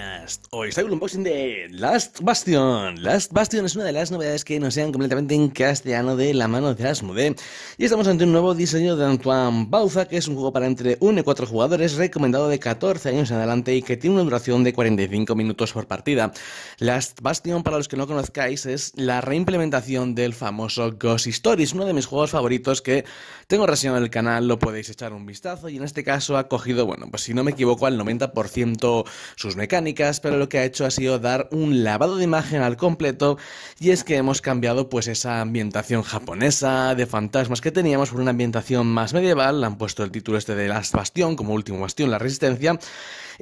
99 Hoy está el unboxing de Last Bastion. Last Bastion es una de las novedades que nos sean completamente en castellano de la mano de Asmodee. Y estamos ante un nuevo diseño de Antoine Bauza, que es un juego para entre 1 y 4 jugadores, recomendado de 14 años en adelante y que tiene una duración de 45 minutos por partida. Last Bastion, para los que no conozcáis, es la reimplementación del famoso Ghost Stories, uno de mis juegos favoritos que tengo reseñado en el canal, lo podéis echar un vistazo y en este caso ha cogido, bueno, pues si no me equivoco, al 90% sus mecánicas pero lo que ha hecho ha sido dar un lavado de imagen al completo y es que hemos cambiado pues esa ambientación japonesa de fantasmas que teníamos por una ambientación más medieval, han puesto el título este de Last bastión, como último bastión, la resistencia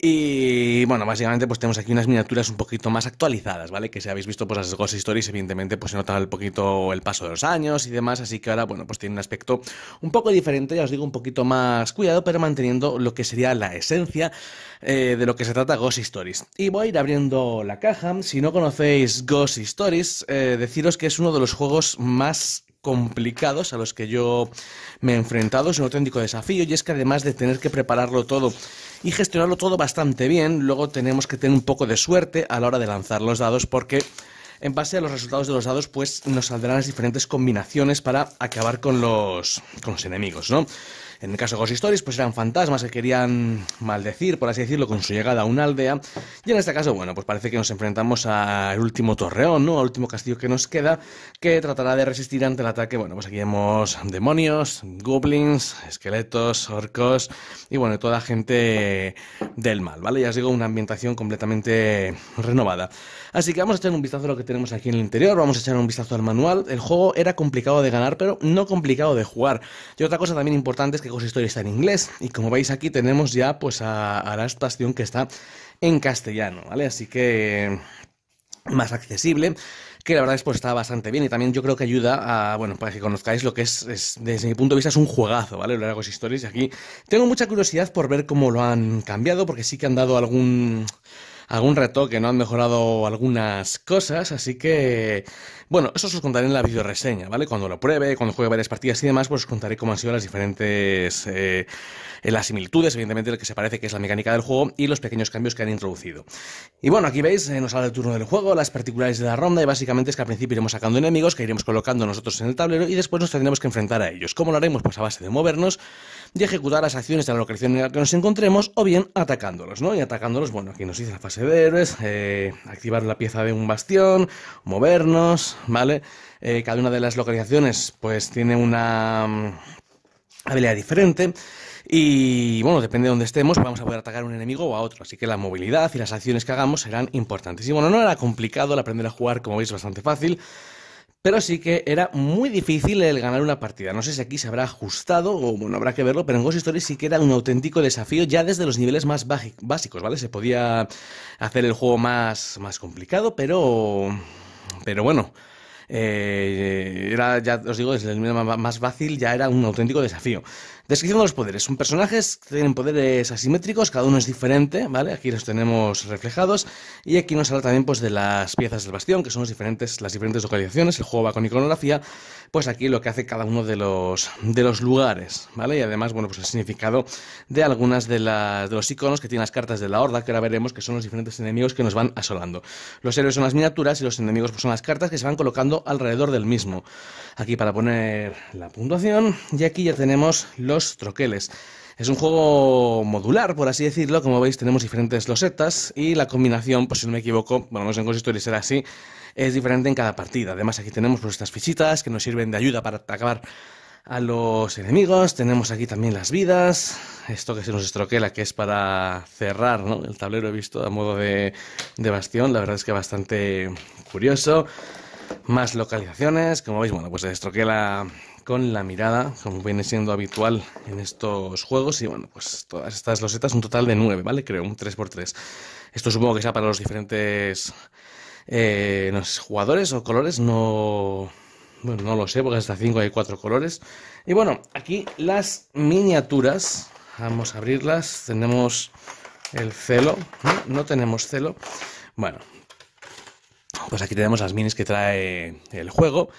y bueno, básicamente pues tenemos aquí unas miniaturas un poquito más actualizadas, ¿vale? Que si habéis visto pues las Ghost Stories, evidentemente pues se nota un poquito el paso de los años y demás, así que ahora, bueno, pues tiene un aspecto un poco diferente, ya os digo, un poquito más cuidado, pero manteniendo lo que sería la esencia eh, de lo que se trata Ghost Stories. Y voy a ir abriendo la caja, si no conocéis Ghost Stories, eh, deciros que es uno de los juegos más complicados a los que yo me he enfrentado. Es un auténtico desafío y es que además de tener que prepararlo todo y gestionarlo todo bastante bien, luego tenemos que tener un poco de suerte a la hora de lanzar los dados porque en base a los resultados de los dados, pues nos saldrán las diferentes combinaciones para acabar con los, los enemigos, ¿no? En el caso de Ghost Stories, pues eran fantasmas que querían maldecir, por así decirlo, con su llegada a una aldea. Y en este caso, bueno, pues parece que nos enfrentamos al último torreón, ¿no? Al último castillo que nos queda, que tratará de resistir ante el ataque. Bueno, pues aquí vemos demonios, goblins, esqueletos, orcos y bueno, toda gente del mal, ¿vale? Ya os digo, una ambientación completamente renovada. Así que vamos a echar un vistazo a lo que tenemos aquí en el interior. Vamos a echar un vistazo al manual. El juego era complicado de ganar, pero no complicado de jugar. Y otra cosa también importante es que Ghost Stories está en inglés. Y como veis aquí tenemos ya pues a, la estación que está en castellano, ¿vale? Así que más accesible que la verdad es pues está bastante bien y también yo creo que ayuda a, bueno, para que conozcáis lo que es, desde mi punto de vista es un juegazo, ¿vale? Lo de Ghost Stories aquí. Tengo mucha curiosidad por ver cómo lo han cambiado porque sí que han dado algún algún que ¿no? Han mejorado algunas cosas, así que, bueno, eso os contaré en la video-reseña, ¿vale? Cuando lo pruebe, cuando juegue varias partidas y demás, pues os contaré cómo han sido las diferentes, eh, eh, las similitudes, evidentemente, lo que se parece que es la mecánica del juego y los pequeños cambios que han introducido. Y bueno, aquí veis, eh, nos habla el turno del juego, las particulares de la ronda, y básicamente es que al principio iremos sacando enemigos que iremos colocando nosotros en el tablero y después nos tendremos que enfrentar a ellos. ¿Cómo lo haremos? Pues a base de movernos y ejecutar las acciones de la localización en la que nos encontremos o bien atacándolos, ¿no? Y atacándolos, bueno, aquí nos dice la fase de héroes, eh, activar la pieza de un bastión, movernos, ¿vale? Eh, cada una de las localizaciones pues tiene una mm, habilidad diferente. Y bueno, depende de dónde estemos, vamos a poder atacar a un enemigo o a otro. Así que la movilidad y las acciones que hagamos serán importantes. Y bueno, no era complicado el aprender a jugar, como veis, bastante fácil pero sí que era muy difícil el ganar una partida. No sé si aquí se habrá ajustado o bueno, habrá que verlo, pero en Ghost Story sí que era un auténtico desafío ya desde los niveles más básicos, ¿vale? Se podía hacer el juego más, más complicado, pero... Pero bueno, eh, era, ya os digo, desde el más fácil, ya era un auténtico desafío. Descripción de los poderes. Son personajes que tienen poderes asimétricos, cada uno es diferente, ¿vale? Aquí los tenemos reflejados. Y aquí nos habla también pues, de las piezas del bastión, que son diferentes, las diferentes localizaciones. El juego va con iconografía pues aquí lo que hace cada uno de los, de los lugares, ¿vale? Y además, bueno, pues el significado de algunas de, las, de los iconos que tienen las cartas de la horda, que ahora veremos que son los diferentes enemigos que nos van asolando. Los héroes son las miniaturas y los enemigos pues, son las cartas que se van colocando alrededor del mismo. Aquí para poner la puntuación y aquí ya tenemos los troqueles. Es un juego modular, por así decirlo. Como veis, tenemos diferentes losetas y la combinación, pues si no me equivoco, bueno, no sé en qué será así, es diferente en cada partida. Además, aquí tenemos nuestras fichitas que nos sirven de ayuda para atacar a los enemigos. Tenemos aquí también las vidas. Esto que se nos estroquela, que es para cerrar ¿no? el tablero, he visto a modo de, bastión. La verdad es que bastante curioso. Más localizaciones. Como veis, bueno, pues se estroquela con la mirada, como viene siendo habitual en estos juegos. Y bueno, pues todas estas losetas, un total de nueve, ¿vale? Creo, un 3x3. Esto supongo que sea para los diferentes eh, los jugadores o colores no... Bueno, no lo sé, porque hasta 5 hay 4 colores. Y bueno, aquí las miniaturas. Vamos a abrirlas. Tenemos el celo. ¿eh? no tenemos celo. Bueno, pues aquí tenemos las minis que trae el juego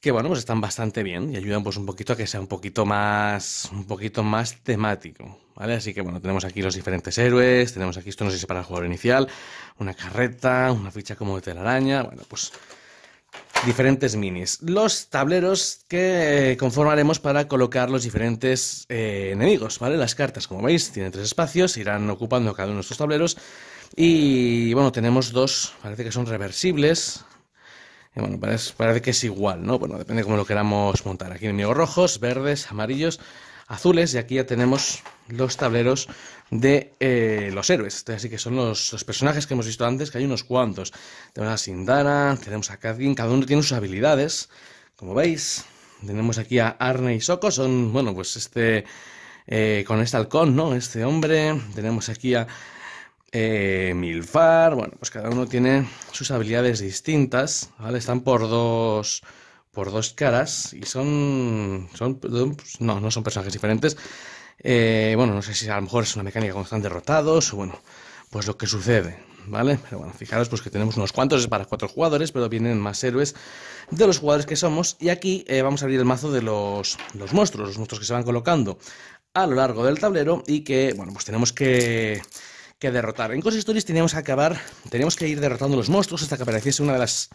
que bueno, pues están bastante bien y ayudan pues un poquito a que sea un poquito más, un poquito más temático, ¿vale? Así que bueno, tenemos aquí los diferentes héroes, tenemos aquí, esto no sé si es para el jugador inicial, una carreta, una ficha como de telaraña, bueno, pues diferentes minis. Los tableros que conformaremos para colocar los diferentes eh, enemigos, ¿vale? Las cartas, como veis, tienen tres espacios, irán ocupando cada uno de estos tableros. Y bueno, tenemos dos, parece que son reversibles, bueno, parece, que es igual, ¿no? Bueno, depende de cómo lo queramos montar. Aquí enemigos rojos, verdes, amarillos, azules y aquí ya tenemos los tableros de eh, los héroes. Así que son los, personajes que hemos visto antes, que hay unos cuantos. Tenemos a Sindana, tenemos a Katkin cada uno tiene sus habilidades, como veis. Tenemos aquí a Arne y Soko, son, bueno, pues este, eh, con este halcón, ¿no? Este hombre. Tenemos aquí a eh, Milfar, bueno, pues cada uno tiene sus habilidades distintas, ¿vale? Están por dos por dos caras y son, son pues, no, no son personajes diferentes. Eh, bueno, no sé si a lo mejor es una mecánica cuando están derrotados o bueno, pues lo que sucede, ¿vale? Pero bueno, fijaros pues que tenemos unos cuantos, es para cuatro jugadores, pero vienen más héroes de los jugadores que somos. Y aquí eh, vamos a abrir el mazo de los, los monstruos, los monstruos que se van colocando a lo largo del tablero y que, bueno, pues tenemos que que derrotar. En cosas Stories teníamos que acabar, teníamos que ir derrotando los monstruos hasta que apareciese una de las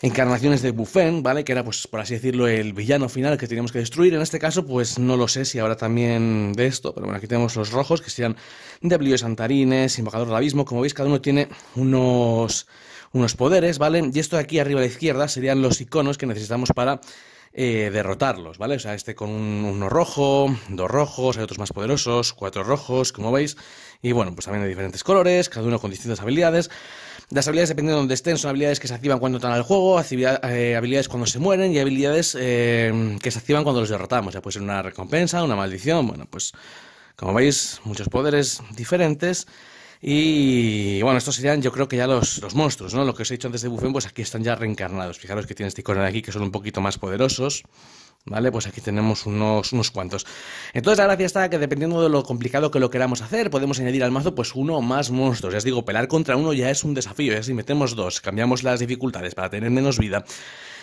encarnaciones de Buffen, ¿vale? Que era, pues, por así decirlo, el villano final que teníamos que destruir. En este caso, pues, no lo sé si habrá también de esto, pero bueno, aquí tenemos los rojos, que serían de Santarines, Invocador del Abismo. Como veis, cada uno tiene unos, unos poderes, ¿vale? Y esto de aquí arriba a la izquierda serían los iconos que necesitamos para eh, derrotarlos, ¿vale? O sea, este con uno rojo, dos rojos, hay otros más poderosos, cuatro rojos, como veis. Y bueno, pues también hay diferentes colores, cada uno con distintas habilidades. Las habilidades, dependiendo de donde estén, son habilidades que se activan cuando están al juego, eh, habilidades cuando se mueren y habilidades eh, que se activan cuando los derrotamos. Ya puede ser una recompensa, una maldición, bueno, pues como veis, muchos poderes diferentes. Y bueno, estos serían yo creo que ya los, monstruos, ¿no? Lo que os he dicho antes de Buffen, pues aquí están ya reencarnados. Fijaros que tiene este icono de aquí que son un poquito más poderosos. ¿Vale? Pues aquí tenemos unos, unos cuantos. Entonces la gracia está que dependiendo de lo complicado que lo queramos hacer, podemos añadir al mazo pues uno o más monstruos. Ya os digo, pelar contra uno ya es un desafío. Ya si metemos dos, cambiamos las dificultades para tener menos vida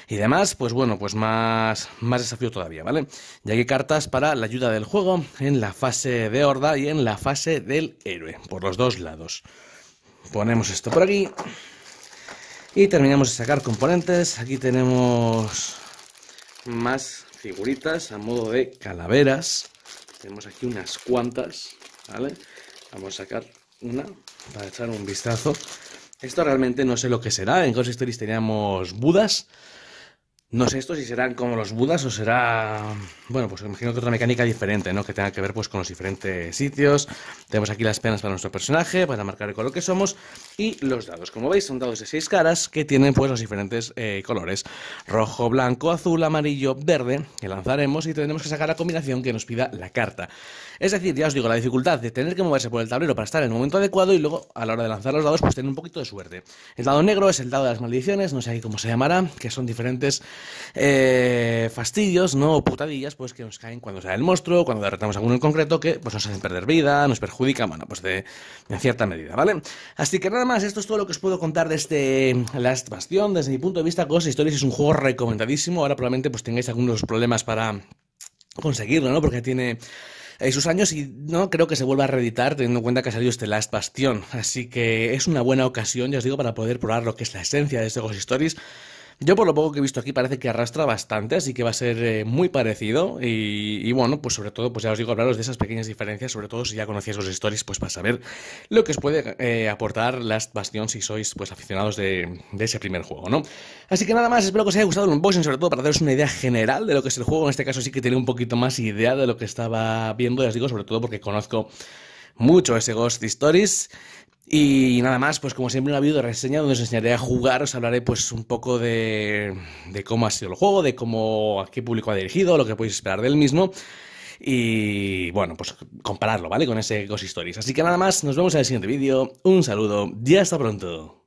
y demás, pues bueno, pues más, más desafío todavía, ¿vale? Ya que cartas para la ayuda del juego en la fase de horda y en la fase del héroe, por los dos lados. Ponemos esto por aquí y terminamos de sacar componentes. Aquí tenemos más figuritas a modo de calaveras. Tenemos aquí unas cuantas, ¿vale? Vamos a sacar una para echar un vistazo. Esto realmente no sé lo que será. En Ghost Stories teníamos Budas. No sé esto si serán como los budas o será, bueno, pues imagino que otra mecánica diferente, ¿no? Que tenga que ver pues con los diferentes sitios. Tenemos aquí las penas para nuestro personaje, para marcar el color que somos y los dados. Como veis son dados de seis caras que tienen pues los diferentes eh, colores. Rojo, blanco, azul, amarillo, verde, que lanzaremos y tendremos que sacar la combinación que nos pida la carta. Es decir, ya os digo, la dificultad de tener que moverse por el tablero para estar en el momento adecuado y luego a la hora de lanzar los dados pues tener un poquito de suerte. El dado negro es el dado de las maldiciones, no sé ahí cómo se llamará, que son diferentes eh, fastidios, ¿no? O putadillas, pues que nos caen cuando sale el monstruo, cuando derrotamos a alguno en concreto, que pues nos hacen perder vida, nos perjudican, bueno, pues de, en cierta medida, ¿vale? Así que nada más, esto es todo lo que os puedo contar de este Last Bastion. Desde mi punto de vista, Ghost Stories es un juego recomendadísimo. Ahora probablemente pues tengáis algunos problemas para conseguirlo, ¿no? Porque tiene eh, sus años y no creo que se vuelva a reeditar teniendo en cuenta que ha salido este Last Bastion. Así que es una buena ocasión, ya os digo, para poder probar lo que es la esencia de este Ghost Stories yo por lo poco que he visto aquí parece que arrastra bastante, así que va a ser eh, muy parecido y, bueno, pues sobre todo, pues ya os digo, hablaros de esas pequeñas diferencias, sobre todo si ya conocíais los stories, pues para saber lo que os puede eh, aportar Last Bastion si sois pues aficionados de, ese primer juego, ¿no? Así que nada más, espero que os haya gustado el unboxing, sobre todo para daros una idea general de lo que es el juego, en este caso sí que tenía un poquito más idea de lo que estaba viendo, ya os digo, sobre todo porque conozco mucho ese Ghost Stories. Y nada más, pues como siempre, una video reseña donde os enseñaré a jugar, os hablaré pues un poco de, de cómo ha sido el juego, de cómo, a qué público ha dirigido, lo que podéis esperar del mismo y bueno, pues compararlo, ¿vale? Con ese Ghost Stories. Así que nada más, nos vemos en el siguiente vídeo. Un saludo y hasta pronto.